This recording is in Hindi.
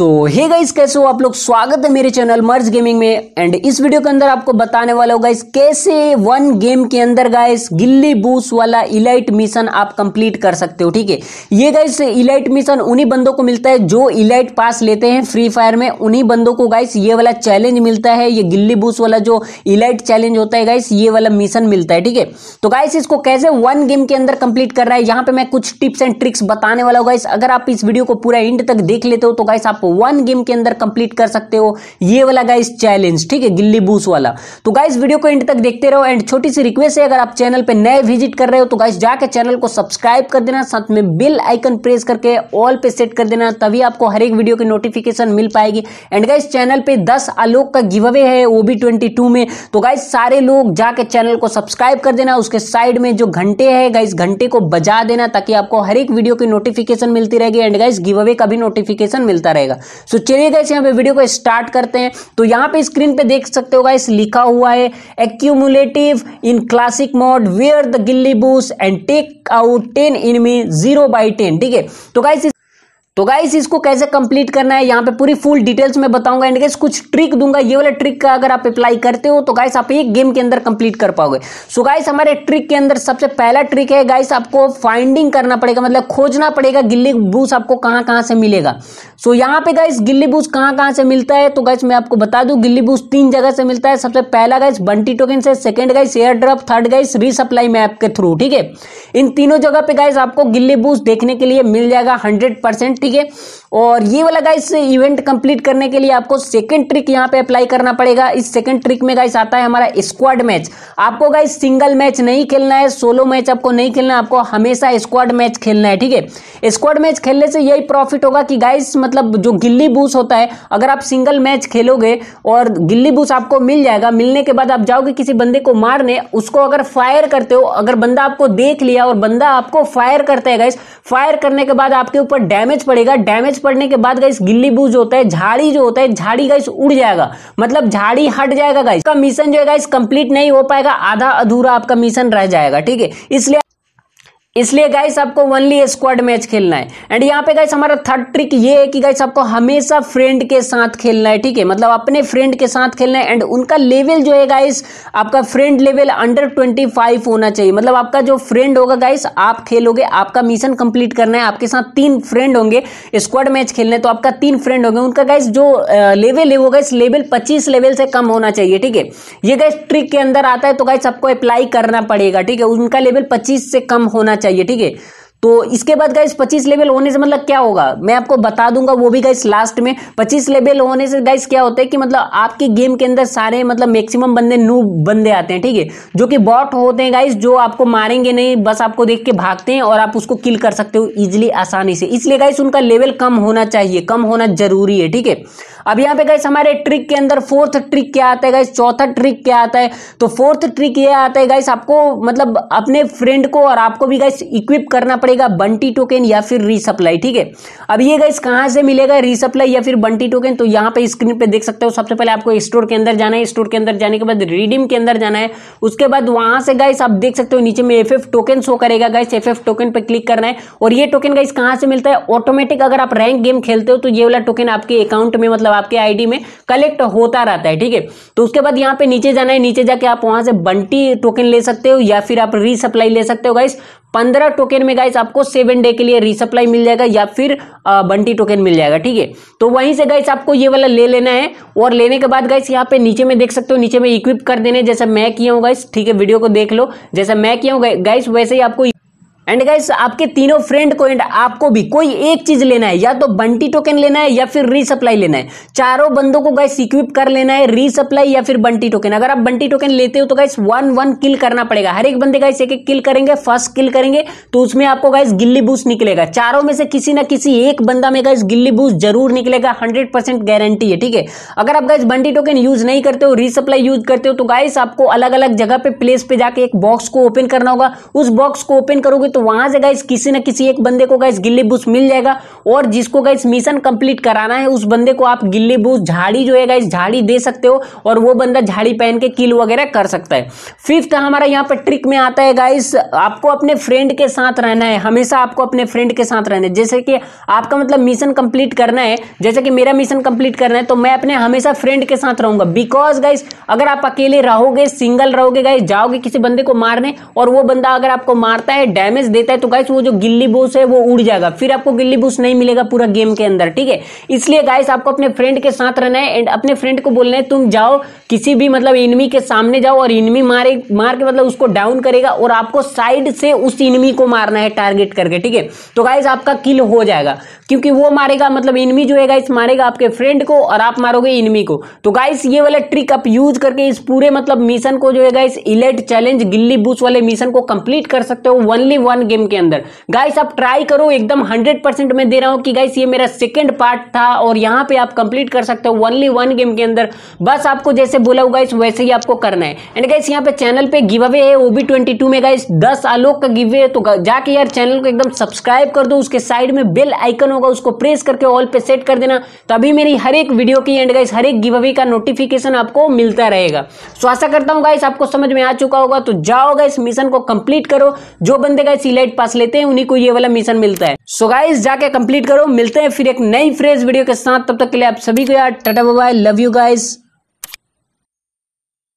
सो हे गाइस कैसे हो आप लोग स्वागत है मेरे चैनल मर्ज गेमिंग में एंड इस वीडियो के अंदर आपको बताने वाला होगा इस कैसे वन गेम के अंदर गाइस गिल्ली बूस वाला इलाइट मिशन आप कंप्लीट कर सकते हो ठीक है ये गाइस इलाइट मिशन उन्हीं बंदों को मिलता है जो इलाइट पास लेते हैं फ्री फायर में उन्हीं बंदों को गाइस ये वाला चैलेंज मिलता है ये गिल्ली बूस वाला जो इलाइट चैलेंज होता है गाइस ये वाला मिशन मिलता है ठीक है तो गाइस इसको कैसे वन गेम के अंदर कंप्लीट कर रहा है यहाँ पे मैं कुछ टिप्स एंड ट्रिक्स बताने वाला हूँ गाइस अगर आप इस वीडियो को पूरा एंड तक देख लेते हो तो गाइस आप वन गेम के अंदर कंप्लीट कर सकते हो ये वाला गाइस चैलेंज ठीक है गिल्ली बूस वाला तो गाइस वीडियो को एंड तक देखते रहो एंड छोटी सी रिक्वेस्ट है अगर आप चैनल पर नए विजिट कर रहे हो तो गाइस जाकर चैनल को सब्सक्राइब कर देना साथ में बिल आइकन प्रेस करके ऑल पे सेट कर देना तभी आपको हर एक वीडियो की नोटिफिकेशन मिल पाएगी एंड गाइस चैनल पे दस आलोक का गिव अवे है वो भी ट्वेंटी में तो गाइस सारे लोग जाके चैनल को सब्सक्राइब कर देना उसके साइड में जो घंटे है गाइस घंटे को बजा देना ताकि आपको हर एक वीडियो की नोटिफिकेशन मिलती रहेगी एंड गाइस गिव अवे का भी नोटिफिकेशन मिलता रहेगा सो चलिए गाइस यहां पे वीडियो को स्टार्ट करते हैं तो यहां पे स्क्रीन पे देख सकते हो गाइस लिखा हुआ है accumulative in classic mode where the गिल्ली बूस and take out ten enemy zero by ten ठीक है तो गाइस तो गाइस इसको कैसे कंप्लीट करना है यहाँ पे पूरी फुल डिटेल्स में बताऊंगा एंड गाइस कुछ ट्रिक दूंगा ये वाला ट्रिक का अगर आप अप्लाई करते हो तो गाइस आप एक गेम के अंदर कंप्लीट कर पाओगे सो गाइस हमारे ट्रिक के अंदर सबसे पहला ट्रिक है गाइस आपको फाइंडिंग करना पड़ेगा मतलब खोजना पड़ेगा गिल्ली बूस आपको कहाँ कहाँ से मिलेगा सो यहाँ पे गाइस गिल्ली बूस कहाँ कहाँ से मिलता है तो गाइस मैं आपको बता दूँ गिल्ली बूस तीन जगह से मिलता है सबसे पहला गाइस बंटी टोकन से second guys air drop third guys resupply map के थ्रू ठीक है इन तीनों जगह पे गाइस आपको गिल्ली बूस देखने के लिए मिल जाएगा हंड्रेड परसेंट ठीक है और ये वाला गाइस इवेंट कंप्लीट करने के लिए आपको सेकंड ट्रिक यहाँ पे अप्लाई करना पड़ेगा इस सेकंड ट्रिक में गाइस आता है हमारा स्क्वाड मैच आपको गाइस सिंगल मैच नहीं खेलना है सोलो मैच आपको नहीं खेलना आपको हमेशा स्क्वाड मैच खेलना है ठीक है स्क्वाड मैच खेलने से यही प्रॉफिट होगा कि गाइस मतलब जो गिल्ली बूस होता है अगर आप सिंगल मैच खेलोगे और गिल्ली बूस आपको मिल जाएगा मिलने के बाद आप जाओगे किसी बंदे को मारने उसको अगर फायर करते हो अगर बंदा आपको देख लिया और बंदा आपको फायर करता है गाइस फायर करने के बाद आपके ऊपर डैमेज पड़ेगा डैमेज पड़ने के बाद गाइस गिल्ली बूज होता है झाड़ी जो होता है झाड़ी गाइस उड़ जाएगा मतलब झाड़ी हट जाएगा गाइस का मिशन जो है गाइस कंप्लीट नहीं हो पाएगा आधा अधूरा आपका मिशन रह जाएगा ठीक है इसलिए इसलिए गाइस आपको वनली स्क्वाड मैच खेलना है एंड यहाँ पे गाइस हमारा थर्ड ट्रिक ये है कि गाइस आपको हमेशा फ्रेंड के साथ खेलना है ठीक है मतलब अपने फ्रेंड के साथ खेलना है एंड उनका लेवल जो है गाइस आपका friend level under twenty five होना चाहिए मतलब आपका जो फ्रेंड होगा गाइस आप खेलोगे आपका मिशन कंप्लीट करना है आपके साथ तीन फ्रेंड होंगे स्क्वाड मैच खेलना है तो आपका तीन फ्रेंड होंगे उनका गाइस जो लेवल है वो गाइस लेवल पच्चीस लेवल से कम होना चाहिए ठीक है ये गाइस ट्रिक के अंदर आता है तो गाइस आपको अप्लाई करना पड़ेगा ठीक है उनका लेवल पच्चीस से कम होना चाहिए चाहिए ठीक है तो इसके बाद गाइस 25 लेवल होने से मतलब क्या होगा मैं आपको बता दूंगा वो भी गाइस लास्ट में 25 लेवल होने से गाइस क्या होता है कि मतलब आपके गेम के अंदर सारे मतलब मैक्सिमम बंदे नू बंदे आते हैं ठीक है जो कि बॉट होते हैं गाइस जो आपको मारेंगे नहीं बस आपको देख के भागते हैं और आप उसको किल कर सकते हो ईजिली आसानी से इसलिए गाइस उनका लेवल कम होना चाहिए कम होना जरूरी है ठीक है अब यहां पे गाइस हमारे ट्रिक के अंदर फोर्थ ट्रिक क्या आता है गाइस चौथा ट्रिक क्या आता है तो फोर्थ ट्रिक ये आता है गाइस आपको मतलब अपने फ्रेंड को और आपको भी गाइस इक्विप करना पड़ेगा बंटी टोकन या फिर रीसप्लाई ठीक है अब ये गाइस कहां से मिलेगा रीसप्लाई या फिर बंटी टोकन तो यहां पे स्क्रीन पे देख सकते हो सबसे पहले आपको स्टोर के अंदर जाना है स्टोर के अंदर जाने के बाद रिडीम के अंदर जाना है उसके बाद वहां से गाइस आप देख सकते हो नीचे में एफ टोकन शो करेगा गाइस एफ टोकन पर क्लिक करना है और ये टोकन गाइस कहां से मिलता है ऑटोमेटिक अगर आप रैंक गेम खेलते हो तो ये वाला टोकन आपके अकाउंट में मतलब मतलब आपके आईडी में कलेक्ट होता रहता है ठीक है तो उसके बाद यहाँ पे नीचे जाना है नीचे जाके आप वहां से बंटी टोकन ले सकते हो या फिर आप रीसप्लाई ले सकते हो गाइस पंद्रह टोकन में गाइस आपको सेवन डे के लिए रिसप्लाई मिल जाएगा या फिर बंटी टोकन मिल जाएगा ठीक है तो वहीं से गाइस आपको ये वाला ले लेना है और लेने के बाद गाइस यहाँ पे नीचे में देख सकते हो नीचे में इक्विप कर देने जैसा मैं किया हूँ गाइस ठीक है वीडियो को देख लो जैसा मैं किया हूँ गाइस वैसे ही आपको एंड गाइस आपके तीनों फ्रेंड को एंड आपको भी कोई एक चीज लेना है या तो बंटी टोकन लेना है या फिर रीसप्लाई लेना है चारों बंदों को गाइस इक्विप कर लेना है रीसप्लाई या फिर बंटी टोकन अगर आप बंटी टोकन लेते हो तो गाइस वन वन किल करना पड़ेगा हर एक बंदे गाइस एक एक किल करेंगे फर्स्ट किल करेंगे तो उसमें आपको गाइस गिल्ली बूस निकलेगा चारों में से किसी ना किसी एक बंदा में गाइस गिल्ली बूस जरूर निकलेगा हंड्रेड गारंटी है ठीक है अगर आप गाइस बंटी टोकन यूज नहीं करते हो रीसप्लाई यूज करते हो तो गाइस आपको अलग अलग जगह पे प्लेस पे जाके एक बॉक्स को ओपन करना होगा उस बॉक्स को ओपन करोगे तो वहां से गाइस किसी न किसी एक बंदे को गाइस गिल्ली बूस मिल जाएगा और जिसको गाइस मिशन कंप्लीट कराना है उस बंदे को आप गिल्ली बूस झाड़ी जो है गाइस झाड़ी दे सकते हो और वो बंदा झाड़ी पहन के किल वगैरह कर सकता है फिफ्थ हमारा यहाँ पर ट्रिक में आता है गाइस आपको अपने फ्रेंड के साथ रहना है हमेशा आपको अपने फ्रेंड के साथ रहना है जैसे कि आपका मतलब मिशन कंप्लीट करना है जैसे कि मेरा मिशन कंप्लीट करना है तो मैं अपने हमेशा फ्रेंड के साथ रहूंगा बिकॉज गाइस अगर आप अकेले रहोगे सिंगल रहोगे गाइस जाओगे किसी बंदे को मारने और वो बंदा अगर आपको मारता है डैमेज डैमेज देता है तो गाइस वो जो गिल्ली बोस है वो उड़ जाएगा फिर आपको गिल्ली बोस नहीं मिलेगा पूरा गेम के अंदर ठीक है इसलिए गाइस आपको अपने फ्रेंड के साथ रहना है एंड अपने फ्रेंड को बोलना है तुम जाओ किसी भी मतलब इनमी के सामने जाओ और इनमी मारे मार के मतलब उसको डाउन करेगा और आपको साइड से उस इनमी को मारना है टारगेट करके ठीक है तो गाइस आपका किल हो जाएगा क्योंकि वो मारेगा मतलब इनमी जो है गाइस मारेगा आपके फ्रेंड को और आप मारोगे इनमी को तो गाइस ये वाला ट्रिक आप यूज करके इस पूरे मतलब मिशन को जो है गाइस इलेट चैलेंज गिल्ली बूस वाले मिशन को कंप्लीट कर सकते हो ओनली वन वन गेम के अंदर गाइस आप ट्राई करो एकदम हंड्रेड परसेंट मैं दे रहा हूं कि गाइस ये मेरा सेकेंड पार्ट था और यहां पे आप कंप्लीट कर सकते हो ओनली वन गेम के अंदर बस आपको जैसे बोला हुआ गाइस वैसे ही आपको करना है एंड गाइस यहाँ पे चैनल पे गिव अवे है वो भी ट्वेंटी टू में गाइस दस आलोक का गिव अवे तो जाके यार चैनल को एकदम सब्सक्राइब कर दो उसके साइड में बेल आइकन होगा उसको प्रेस करके ऑल पे सेट कर देना तभी मेरी हर एक वीडियो की एंड गाइस हर एक गिव अवे का नोटिफिकेशन आपको मिलता रहेगा सो आशा करता हूँ गाइस आपको समझ में आ चुका होगा तो जाओ गाइस मिशन को कंप्लीट करो जो बंदे गाइस सीलाइट पास लेते हैं उन्हीं को ये वाला मिशन मिलता है सो गाइस जाके कंप्लीट करो मिलते हैं फिर एक नई फ्रेश वीडियो के साथ तब तक के लिए आप सभी को यार tata bye love you guys